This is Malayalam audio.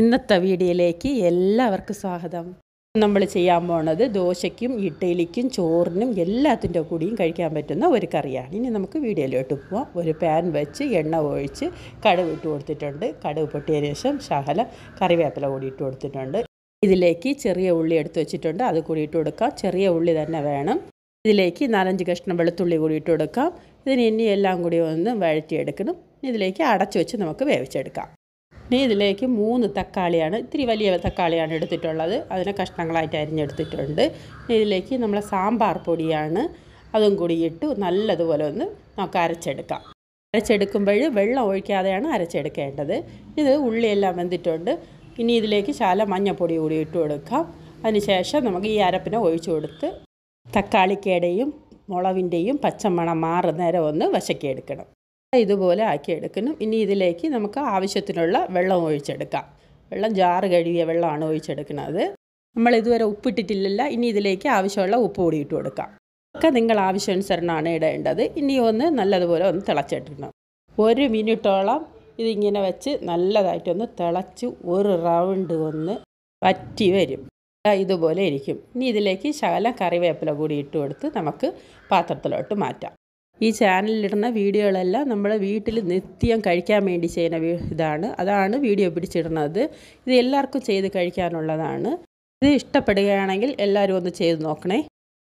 ഇന്നത്തെ വീഡിയോയിലേക്ക് എല്ലാവർക്കും സ്വാഗതം നമ്മൾ ചെയ്യാൻ പോണത് ദോശയ്ക്കും ഇഡ്ഡലിക്കും ചോറിനും എല്ലാത്തിൻ്റെ കൂടിയും കഴിക്കാൻ പറ്റുന്ന ഒരു കറിയാണ് ഇനി നമുക്ക് വീഡിയോയിലോട്ട് പോവാം ഒരു പാൻ വെച്ച് എണ്ണ ഒഴിച്ച് കടുവ് ഇട്ട് കൊടുത്തിട്ടുണ്ട് കടുവ് പൊട്ടിയതിന് ശേഷം ശകലം കറിവേപ്പില കൂടി ഇട്ട് കൊടുത്തിട്ടുണ്ട് ഇതിലേക്ക് ചെറിയ ഉള്ളി എടുത്ത് വെച്ചിട്ടുണ്ട് അത് കൂടി ഇട്ട് കൊടുക്കാം ചെറിയ ഉള്ളി തന്നെ വേണം ഇതിലേക്ക് നാലഞ്ച് കഷ്ണം വെളുത്തുള്ളി കൂടി ഇട്ട് കൊടുക്കാം ഇതിന് ഇനി എല്ലാം കൂടി ഒന്ന് വഴറ്റിയെടുക്കണം ഇതിലേക്ക് അടച്ചു വെച്ച് നമുക്ക് വേവിച്ചെടുക്കാം ഇനി ഇതിലേക്ക് മൂന്ന് തക്കാളിയാണ് ഇത്തിരി വലിയ തക്കാളിയാണ് എടുത്തിട്ടുള്ളത് അതിനെ കഷ്ണങ്ങളായിട്ട് അരിഞ്ഞെടുത്തിട്ടുണ്ട് ഇനി ഇതിലേക്ക് നമ്മളെ സാമ്പാർ പൊടിയാണ് അതും കൂടി ഇട്ട് നല്ലതുപോലെ ഒന്ന് നമുക്ക് അരച്ചെടുക്കാം അരച്ചെടുക്കുമ്പോൾ വെള്ളം ഒഴിക്കാതെയാണ് അരച്ചെടുക്കേണ്ടത് ഇത് ഉള്ളിയെല്ലാം വെന്തിട്ടുണ്ട് ഇനി ഇതിലേക്ക് ശാല മഞ്ഞപ്പൊടി കൂടി ഇട്ട് കൊടുക്കാം അതിനുശേഷം നമുക്ക് ഈ അരപ്പിനെ ഒഴിച്ചു കൊടുത്ത് തക്കാളിക്കേടയും മുളവിൻ്റെയും പച്ചമണം മാറുന്നേരം ഒന്ന് വശക്കിയെടുക്കണം ഇതുപോലെ ആക്കി എടുക്കണം ഇനി ഇതിലേക്ക് നമുക്ക് ആവശ്യത്തിനുള്ള വെള്ളം ഒഴിച്ചെടുക്കാം വെള്ളം ജാറ് കഴുകിയ വെള്ളമാണ് ഒഴിച്ചെടുക്കുന്നത് നമ്മൾ ഇതുവരെ ഉപ്പിട്ടിട്ടില്ലല്ല ഇനി ഇതിലേക്ക് ആവശ്യമുള്ള ഉപ്പ് കൂടി കൊടുക്കാം ഒക്കെ നിങ്ങൾ ആവശ്യാനുസരണമാണ് ഇടേണ്ടത് ഇനി ഒന്ന് നല്ലതുപോലെ ഒന്ന് തിളച്ചിട്ടുണ്ട് ഒരു മിനിറ്റോളം ഇതിങ്ങനെ വെച്ച് നല്ലതായിട്ടൊന്ന് തിളച്ച് ഒരു റൗണ്ട് ഒന്ന് വറ്റി വരും ഇതുപോലെ ഇരിക്കും ഇനി ഇതിലേക്ക് ശകലം കറിവേപ്പില കൂടി ഇട്ട് കൊടുത്ത് നമുക്ക് പാത്രത്തിലോട്ട് മാറ്റാം ഈ ചാനലിലിടുന്ന വീഡിയോകളെല്ലാം നമ്മൾ വീട്ടിൽ നിത്യം കഴിക്കാൻ വേണ്ടി ചെയ്യുന്ന ഇതാണ് അതാണ് വീഡിയോ പിടിച്ചിടുന്നത് ഇത് എല്ലാവർക്കും ചെയ്ത് കഴിക്കാനുള്ളതാണ് ഇത് ഇഷ്ടപ്പെടുകയാണെങ്കിൽ എല്ലാവരും ഒന്ന് ചെയ്ത് നോക്കണേ